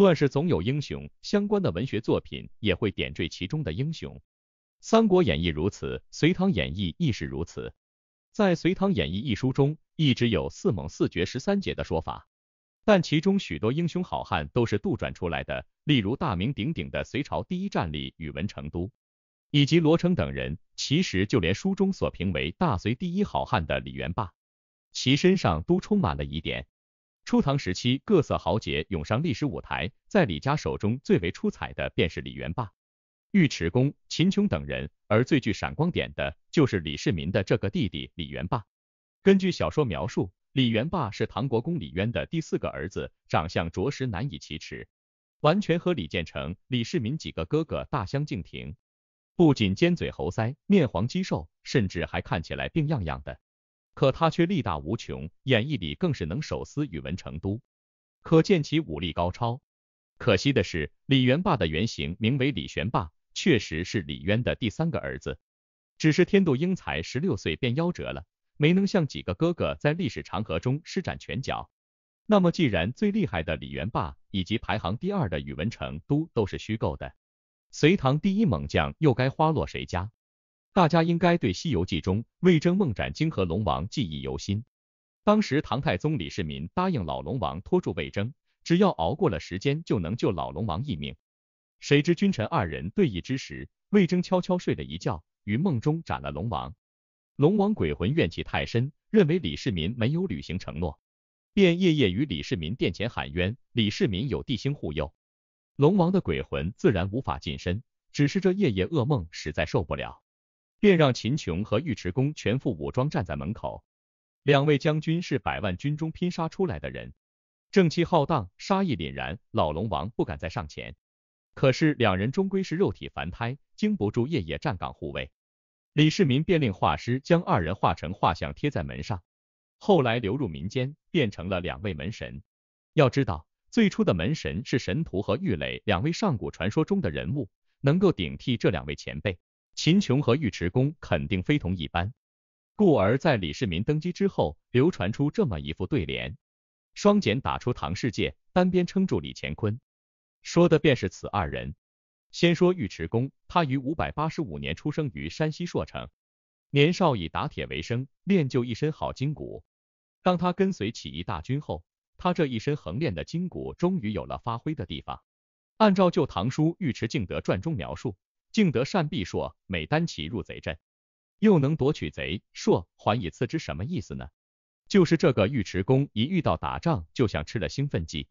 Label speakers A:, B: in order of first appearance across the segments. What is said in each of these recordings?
A: 乱世总有英雄，相关的文学作品也会点缀其中的英雄。《三国演义》如此，《隋唐演义》亦是如此。在《隋唐演义》一书中，一直有四猛四绝十三杰的说法，但其中许多英雄好汉都是杜撰出来的。例如大名鼎鼎的隋朝第一战力宇文成都，以及罗成等人，其实就连书中所评为大隋第一好汉的李元霸，其身上都充满了疑点。初唐时期，各色豪杰涌上历史舞台，在李家手中最为出彩的便是李元霸、尉迟恭、秦琼等人，而最具闪光点的就是李世民的这个弟弟李元霸。根据小说描述，李元霸是唐国公李渊的第四个儿子，长相着实难以启齿，完全和李建成、李世民几个哥哥大相径庭。不仅尖嘴猴腮、面黄肌瘦，甚至还看起来病怏怏的。可他却力大无穷，演义里更是能手撕宇文成都，可见其武力高超。可惜的是，李元霸的原型名为李玄霸，确实是李渊的第三个儿子，只是天妒英才，十六岁便夭折了，没能像几个哥哥在历史长河中施展拳脚。那么既然最厉害的李元霸以及排行第二的宇文成都都是虚构的，隋唐第一猛将又该花落谁家？大家应该对《西游记》中魏征梦斩泾河龙王记忆犹新。当时唐太宗李世民答应老龙王拖住魏征，只要熬过了时间就能救老龙王一命。谁知君臣二人对弈之时，魏征悄悄睡了一觉，于梦中斩了龙王。龙王鬼魂怨气太深，认为李世民没有履行承诺，便夜夜于李世民殿前喊冤。李世民有地星护佑，龙王的鬼魂自然无法近身。只是这夜夜噩梦实在受不了。便让秦琼和尉迟恭全副武装站在门口，两位将军是百万军中拼杀出来的人，正气浩荡，杀意凛然，老龙王不敢再上前。可是两人终归是肉体凡胎，经不住夜夜站岗护卫。李世民便令画师将二人画成画像贴在门上，后来流入民间，变成了两位门神。要知道，最初的门神是神荼和郁垒两位上古传说中的人物，能够顶替这两位前辈。秦琼和尉迟恭肯定非同一般，故而在李世民登基之后，流传出这么一副对联：双锏打出唐世界，单鞭撑住李乾坤。说的便是此二人。先说尉迟恭，他于五百八十五年出生于山西朔城，年少以打铁为生，练就一身好筋骨。当他跟随起义大军后，他这一身横练的筋骨终于有了发挥的地方。按照《旧唐书·尉迟敬德传》中描述。竟得善避硕每单骑入贼阵，又能夺取贼硕还以刺之，什么意思呢？就是这个尉迟恭一遇到打仗，就像吃了兴奋剂，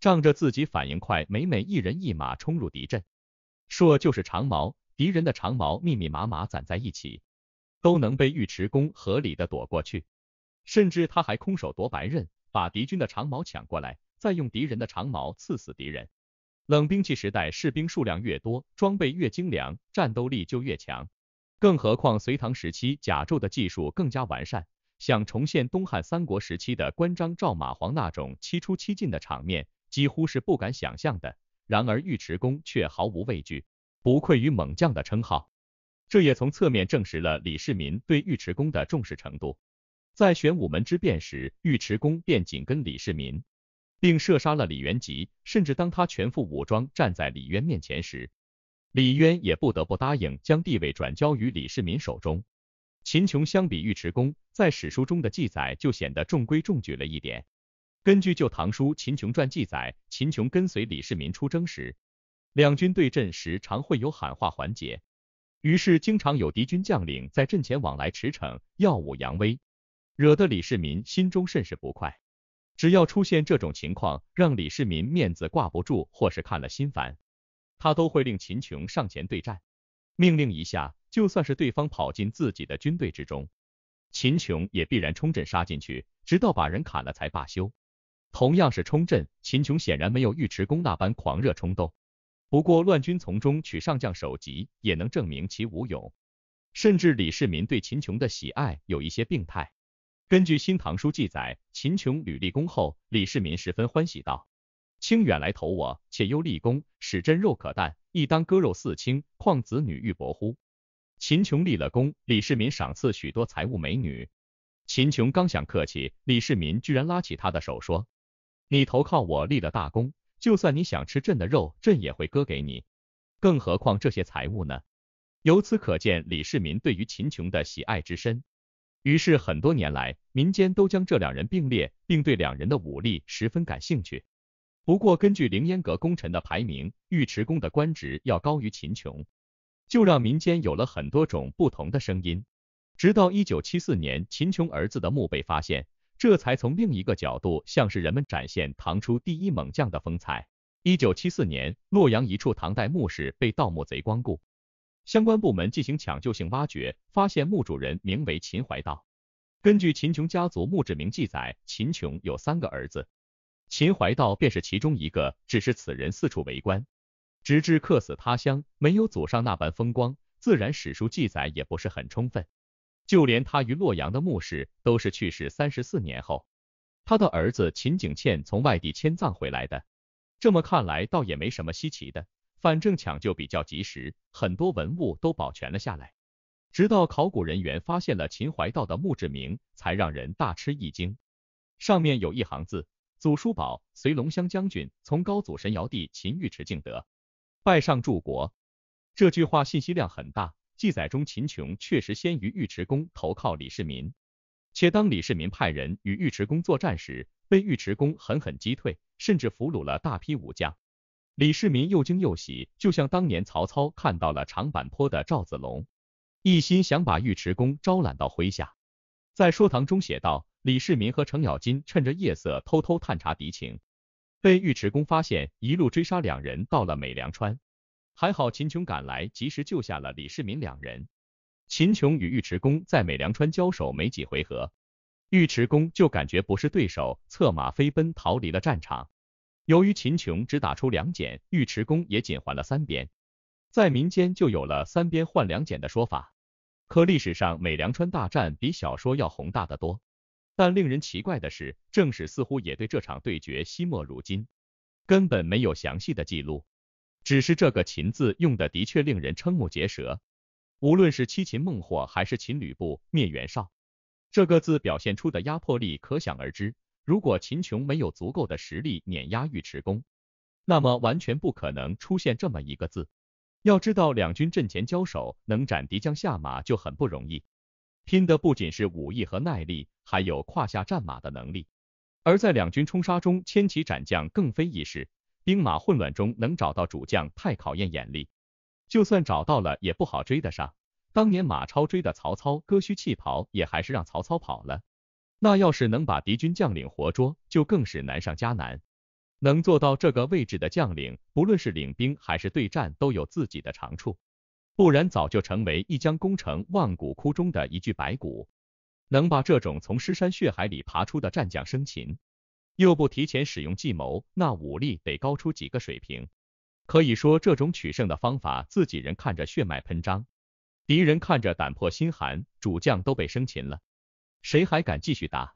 A: 仗着自己反应快，每每一人一马冲入敌阵，硕就是长矛，敌人的长矛密密麻麻攒在一起，都能被尉迟恭合理的躲过去，甚至他还空手夺白刃，把敌军的长矛抢过来，再用敌人的长矛刺死敌人。冷兵器时代，士兵数量越多，装备越精良，战斗力就越强。更何况隋唐时期甲胄的技术更加完善，想重现东汉三国时期的关张赵马黄那种七出七进的场面，几乎是不敢想象的。然而尉迟恭却毫无畏惧，不愧于猛将的称号。这也从侧面证实了李世民对尉迟恭的重视程度。在玄武门之变时，尉迟恭便紧跟李世民。并射杀了李元吉，甚至当他全副武装站在李渊面前时，李渊也不得不答应将地位转交于李世民手中。秦琼相比尉迟恭，在史书中的记载就显得中规中矩了一点。根据《旧唐书·秦琼传》记载，秦琼跟随李世民出征时，两军对阵时常会有喊话环节，于是经常有敌军将领在阵前往来驰骋，耀武扬威，惹得李世民心中甚是不快。只要出现这种情况，让李世民面子挂不住，或是看了心烦，他都会令秦琼上前对战，命令一下，就算是对方跑进自己的军队之中，秦琼也必然冲阵杀进去，直到把人砍了才罢休。同样是冲阵，秦琼显然没有尉迟恭那般狂热冲动，不过乱军从中取上将首级，也能证明其武勇。甚至李世民对秦琼的喜爱有一些病态。根据《新唐书》记载，秦琼屡立功后，李世民十分欢喜道：“清远来投我，且又立功，使朕肉可啖，亦当割肉四卿，况子女玉帛乎？”秦琼立了功，李世民赏赐许多财物美女。秦琼刚想客气，李世民居然拉起他的手说：“你投靠我立了大功，就算你想吃朕的肉，朕也会割给你，更何况这些财物呢？”由此可见，李世民对于秦琼的喜爱之深。于是很多年来，民间都将这两人并列，并对两人的武力十分感兴趣。不过根据凌烟阁功臣的排名，尉迟恭的官职要高于秦琼，就让民间有了很多种不同的声音。直到1974年，秦琼儿子的墓被发现，这才从另一个角度像是人们展现唐初第一猛将的风采。1974年，洛阳一处唐代墓室被盗墓贼光顾。相关部门进行抢救性挖掘，发现墓主人名为秦怀道。根据秦琼家族墓志铭记载，秦琼有三个儿子，秦怀道便是其中一个。只是此人四处为官，直至客死他乡，没有祖上那般风光，自然史书记载也不是很充分。就连他于洛阳的墓室，都是去世三十四年后，他的儿子秦景倩从外地迁葬回来的。这么看来，倒也没什么稀奇的。反正抢救比较及时，很多文物都保全了下来。直到考古人员发现了秦怀道的墓志铭，才让人大吃一惊。上面有一行字：“祖叔宝，随龙骧将军，从高祖神尧帝秦尉迟敬德，拜上柱国。”这句话信息量很大。记载中，秦琼确实先于尉迟恭投靠李世民，且当李世民派人与尉迟恭作战时，被尉迟恭狠狠击退，甚至俘虏了大批武将。李世民又惊又喜，就像当年曹操看到了长坂坡的赵子龙，一心想把尉迟恭招揽到麾下。在说唐中写道，李世民和程咬金趁着夜色偷偷探查敌情，被尉迟恭发现，一路追杀两人到了美良川，还好秦琼赶来，及时救下了李世民两人。秦琼与尉迟恭在美良川交手没几回合，尉迟恭就感觉不是对手，策马飞奔逃离了战场。由于秦琼只打出两锏，尉迟恭也仅还了三鞭，在民间就有了三鞭换两锏的说法。可历史上美良川大战比小说要宏大的多，但令人奇怪的是，正史似乎也对这场对决惜墨如金，根本没有详细的记录。只是这个秦字用的的确令人瞠目结舌，无论是七秦孟获还是秦吕布灭袁绍，这个字表现出的压迫力可想而知。如果秦琼没有足够的实力碾压尉迟恭，那么完全不可能出现这么一个字。要知道，两军阵前交手，能斩敌将下马就很不容易，拼的不仅是武艺和耐力，还有胯下战马的能力。而在两军冲杀中，牵骑斩将更非易事，兵马混乱中能找到主将，太考验眼力。就算找到了，也不好追得上。当年马超追的曹操，割须弃袍，也还是让曹操跑了。那要是能把敌军将领活捉，就更是难上加难。能做到这个位置的将领，不论是领兵还是对战，都有自己的长处，不然早就成为一将功成万骨枯中的一具白骨。能把这种从尸山血海里爬出的战将生擒，又不提前使用计谋，那武力得高出几个水平。可以说，这种取胜的方法，自己人看着血脉喷张，敌人看着胆破心寒，主将都被生擒了。谁还敢继续打？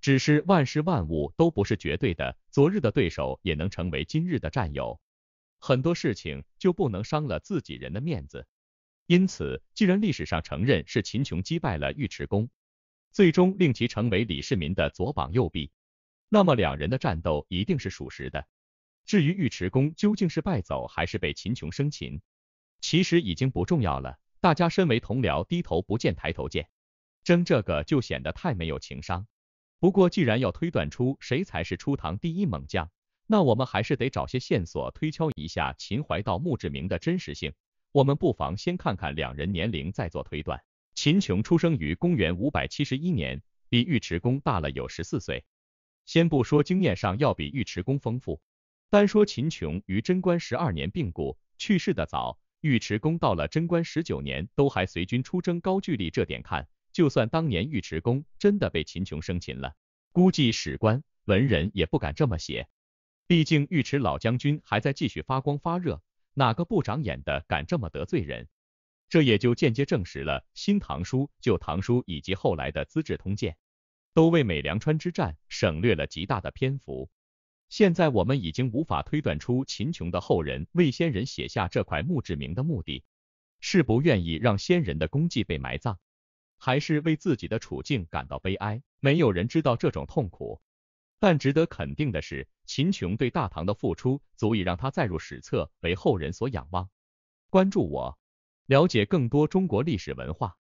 A: 只是万事万物都不是绝对的，昨日的对手也能成为今日的战友。很多事情就不能伤了自己人的面子。因此，既然历史上承认是秦琼击败了尉迟恭，最终令其成为李世民的左膀右臂，那么两人的战斗一定是属实的。至于尉迟恭究竟是败走还是被秦琼生擒，其实已经不重要了。大家身为同僚，低头不见抬头见。争这个就显得太没有情商。不过既然要推断出谁才是初唐第一猛将，那我们还是得找些线索推敲一下秦怀道墓志铭的真实性。我们不妨先看看两人年龄，再做推断。秦琼出生于公元五百七十一年，比尉迟恭大了有十四岁。先不说经验上要比尉迟恭丰富，单说秦琼于贞观十二年病故，去世的早。尉迟恭到了贞观十九年都还随军出征高句丽，这点看。就算当年尉迟恭真的被秦琼生擒了，估计史官文人也不敢这么写。毕竟尉迟老将军还在继续发光发热，哪个不长眼的敢这么得罪人？这也就间接证实了《新唐书》《旧唐书》以及后来的《资治通鉴》都为美良川之战省略了极大的篇幅。现在我们已经无法推断出秦琼的后人为先人写下这块墓志铭的目的，是不愿意让先人的功绩被埋葬。还是为自己的处境感到悲哀。没有人知道这种痛苦，但值得肯定的是，秦琼对大唐的付出足以让他载入史册，为后人所仰望。关注我，了解更多中国历史文化。